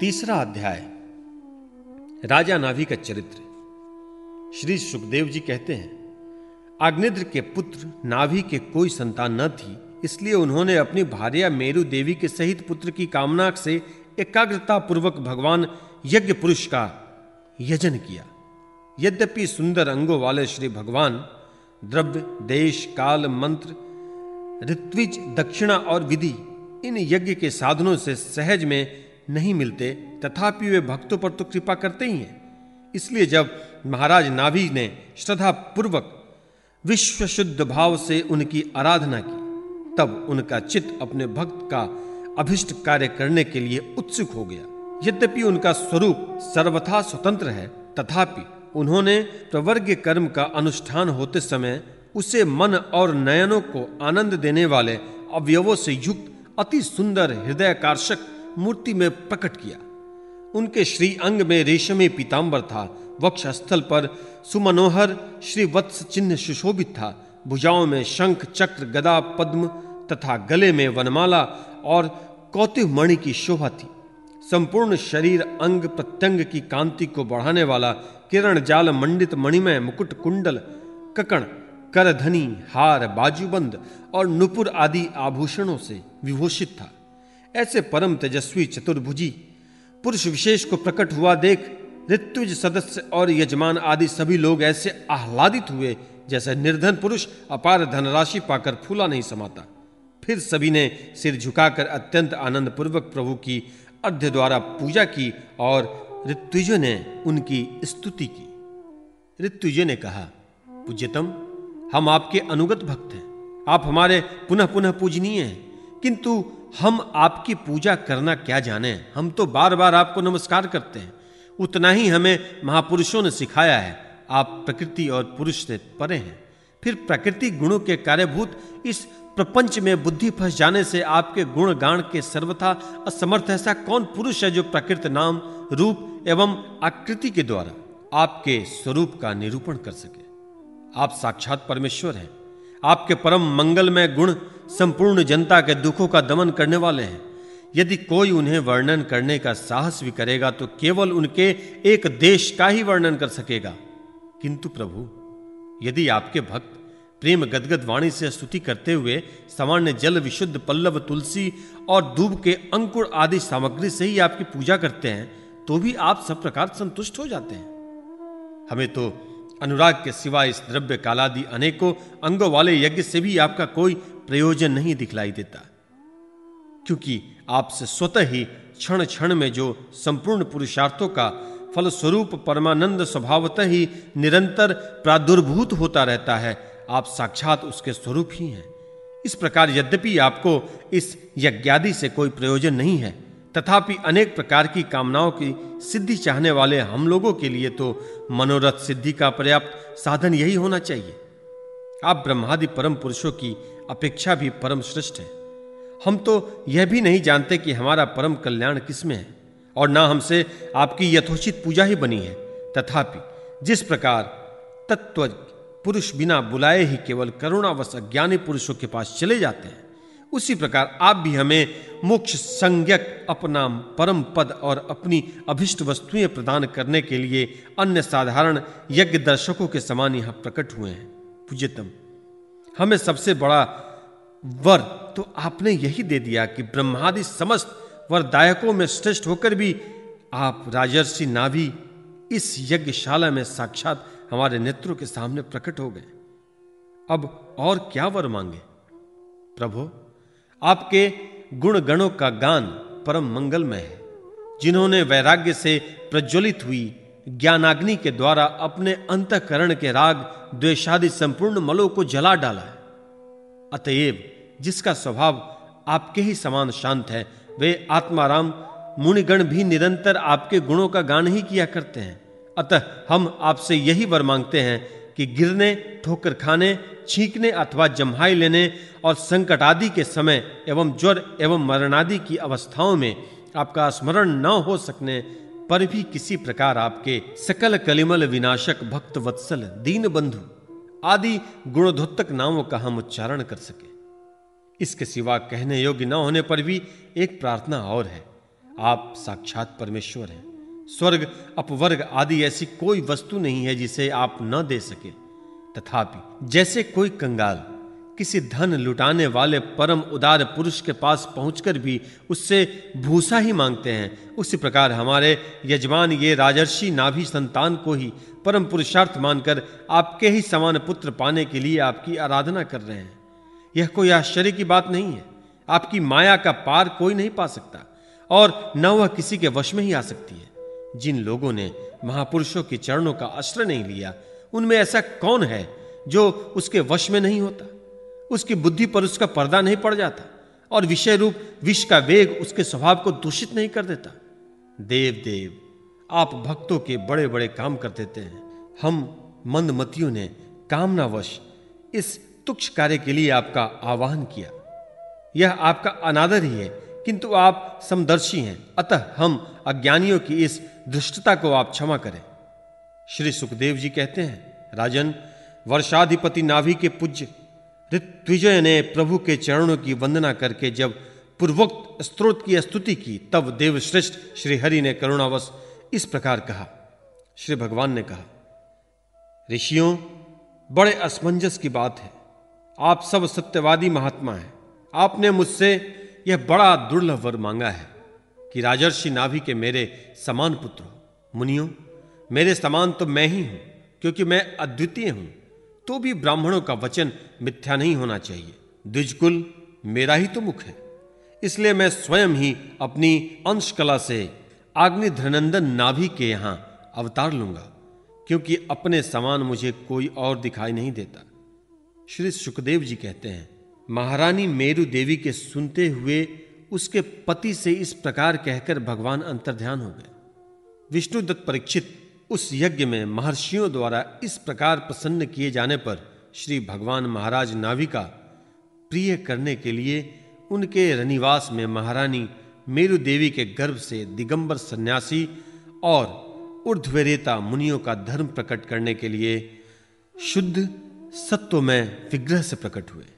तीसरा अध्याय राजा नाभि का चरित्र श्री सुखदेव जी कहते हैं अग्निद्र के पुत्र नाभि के कोई संतान न थी इसलिए उन्होंने अपनी भार्या मेरु देवी के सहित पुत्र की कामना से एकाग्रता पूर्वक भगवान यज्ञ पुरुष का यजन किया यद्यपि सुंदर अंगों वाले श्री भगवान द्रव्य देश काल मंत्र ऋत्विज दक्षिणा और विधि इन यज्ञ के साधनों से सहज में नहीं मिलते तथापि वे भक्तों पर तो कृपा करते ही हैं इसलिए जब महाराज नाभि ने श्रद्धापूर्वक विश्व शुद्ध भाव से उनकी आराधना की तब उनका चित्त अपने भक्त का अभिष्ट कार्य करने के लिए उत्सुक हो गया यद्यपि उनका स्वरूप सर्वथा स्वतंत्र है तथापि उन्होंने प्रवर्ग कर्म का अनुष्ठान होते समय उसे मन और नयनों को आनंद देने वाले अवयवों से युक्त अति सुंदर हृदयकर्षक मूर्ति में प्रकट किया उनके श्री अंग में रेशमी पीताम्बर था वक्ष स्थल पर सुमनोहर श्री वत्स चिन्ह सुशोभित था भुजाओं में शंख चक्र गदा पद्म तथा गले में वनमाला और कौतिव मणि की शोभा थी संपूर्ण शरीर अंग प्रत्यंग की कांति को बढ़ाने वाला किरण जाल मंडित मणिमय मुकुट कुंडल ककण करधनी हार बाजूबंद और नुपुर आदि आभूषणों से विभूषित था ऐसे परम तेजस्वी चतुर्भुजी पुरुष विशेष को प्रकट हुआ देख ऋत्विज सदस्य और यजमान आदि सभी लोग ऐसे आह्लादित हुए जैसे निर्धन पुरुष अपार धनराशि पाकर फूला नहीं समाता फिर सभी ने सिर झुकाकर अत्यंत आनंद पूर्वक प्रभु की अर्ध्य द्वारा पूजा की और ऋत्विजय ने उनकी स्तुति की ऋत्विजय ने कहा पूज्यतम हम आपके अनुगत भक्त हैं आप हमारे पुनः पुनः पूजनीय हैं किंतु हम आपकी पूजा करना क्या जाने हम तो बार बार आपको नमस्कार करते हैं उतना ही हमें महापुरुषों ने सिखाया है आप प्रकृति और पुरुष से परे हैं फिर प्रकृति गुणों के कार्यभूत इस प्रपंच में बुद्धि फंस जाने से आपके गुण गाण के सर्वथा असमर्थ ऐसा कौन पुरुष है जो प्रकृत नाम रूप एवं आकृति के द्वारा आपके स्वरूप का निरूपण कर सके आप साक्षात परमेश्वर हैं आपके परम मंगलमय गुण संपूर्ण जनता के दुखों का दमन करने वाले हैं यदि कोई उन्हें वर्णन करने का साहस भी करेगा तो केवल उनके एक देश का ही वर्णन कर सकेगा किंतु प्रभु यदि आपके भक्त प्रेम गदगद वाणी से स्तुति करते हुए सामान्य जल विशुद्ध पल्लव तुलसी और दूब के अंकुर आदि सामग्री से ही आपकी पूजा करते हैं तो भी आप सब प्रकार संतुष्ट हो जाते हैं हमें तो अनुराग के सिवा इस द्रव्य कालादि अनेकों अंगों वाले यज्ञ से भी आपका कोई प्रयोजन नहीं दिखलाई देता क्योंकि आपसे स्वतः ही क्षण क्षण में जो संपूर्ण पुरुषार्थों का फलस्वरूप परमानंद स्वभावतः ही निरंतर प्रादुर्भूत होता रहता है आप साक्षात उसके स्वरूप ही हैं इस प्रकार यद्यपि आपको इस यज्ञादि से कोई प्रयोजन नहीं है तथापि अनेक प्रकार की कामनाओं की सिद्धि चाहने वाले हम लोगों के लिए तो मनोरथ सिद्धि का पर्याप्त साधन यही होना चाहिए आप ब्रह्मादि परम पुरुषों की अपेक्षा भी परम श्रेष्ठ हैं हम तो यह भी नहीं जानते कि हमारा परम कल्याण किसमें है और ना हमसे आपकी यथोचित पूजा ही बनी है तथापि जिस प्रकार तत्व पुरुष बिना बुलाए ही केवल करुणावश अज्ञानी पुरुषों के पास चले जाते हैं उसी प्रकार आप भी हमें मोक्ष संज्ञक अपना परम पद और अपनी अभिष्ट वस्तुएं प्रदान करने के लिए अन्य साधारण यज्ञ दर्शकों के समान यहां प्रकट हुए हैं पूज्यतम हमें सबसे बड़ा वर तो आपने यही दे दिया कि ब्रह्मादि समस्त वरदायकों में श्रेष्ठ होकर भी आप राजर्षि नाभि इस यज्ञशाला में साक्षात हमारे नेत्रों के सामने प्रकट हो गए अब और क्या वर मांगे प्रभु आपके गुण गणों का गान परम मंगलमय है जिन्होंने वैराग्य से प्रज्वलित हुई ज्ञानाग्नि के द्वारा अपने अंतकरण के राग द्वेषादि संपूर्ण मलों को जला डाला है अतएव जिसका स्वभाव आपके ही समान शांत है वे आत्माराम मुनिगण भी निरंतर आपके गुणों का गान ही किया करते हैं अतः हम आपसे यही वर मांगते हैं कि गिरने ठोकर खाने छींकने अथवा जम्हाई लेने और संकट आदि के समय एवं ज्वर एवं मरणादि की अवस्थाओं में आपका स्मरण न हो सकने पर भी किसी प्रकार आपके सकल कलिमल विनाशक भक्त वत्सल दीन बंधु आदि गुणधोत्तक नामों का हम उच्चारण कर सके इसके सिवा कहने योग्य न होने पर भी एक प्रार्थना और है आप साक्षात परमेश्वर हैं स्वर्ग अपवर्ग आदि ऐसी कोई वस्तु नहीं है जिसे आप न दे सके तथापि जैसे कोई कंगाल किसी धन लुटाने वाले परम उदार पुरुष के पास पहुंचकर भी उससे भूसा ही मांगते हैं उसी प्रकार हमारे यजमान ये राजर्षि नाभि संतान को ही परम पुरुषार्थ मानकर आपके ही समान पुत्र पाने के लिए आपकी आराधना कर रहे हैं यह कोई आश्चर्य की बात नहीं है आपकी माया का पार कोई नहीं पा सकता और न वह किसी के वश में ही आ सकती है जिन लोगों ने महापुरुषों के चरणों का आश्रय नहीं लिया उनमें ऐसा कौन है जो उसके वश में नहीं होता उसकी बुद्धि पर उसका पर्दा नहीं पड़ जाता और विषय रूप विष का वेग उसके स्वभाव को दूषित नहीं कर देता देव देव आप भक्तों के बड़े बड़े काम कर देते हैं हम मंदमतियों ने कामनावश इस तुक्ष कार्य के लिए आपका आह्वान किया यह आपका अनादर ही है किंतु आप समदर्शी हैं अतः हम अज्ञानियों की इस दुष्टता को आप क्षमा करें श्री सुखदेव जी कहते हैं राजन वर्षाधिपति नाभि के पूज्य ऋत्विजय ने प्रभु के चरणों की वंदना करके जब पूर्वोक्त स्त्रोत की स्तुति की तब देवश्रेष्ठ श्रीहरि ने करुणावश इस प्रकार कहा श्री भगवान ने कहा ऋषियों बड़े असमंजस की बात है आप सब सत्यवादी महात्मा हैं आपने मुझसे यह बड़ा दुर्लभ वर मांगा है कि राजर्षि नाभि के मेरे समान पुत्र मुनियों मेरे समान तो मैं ही हूं क्योंकि मैं अद्वितीय हूं तो भी ब्राह्मणों का वचन मिथ्या नहीं होना चाहिए द्विजकुल मेरा ही तो मुख है इसलिए मैं स्वयं ही अपनी अंशकला से आग्निधनंदन नाभि के यहां अवतार लूंगा क्योंकि अपने समान मुझे कोई और दिखाई नहीं देता श्री सुखदेव जी कहते हैं महारानी मेरू देवी के सुनते हुए उसके पति से इस प्रकार कहकर भगवान अंतर्ध्यान हो गए विष्णुदत्त परीक्षित उस यज्ञ में महर्षियों द्वारा इस प्रकार प्रसन्न किए जाने पर श्री भगवान महाराज नाविका प्रिय करने के लिए उनके रनिवास में महारानी मेरु देवी के गर्भ से दिगंबर सन्यासी और ऊर्ध्वरेता मुनियों का धर्म प्रकट करने के लिए शुद्ध सत्वमय विग्रह से प्रकट हुए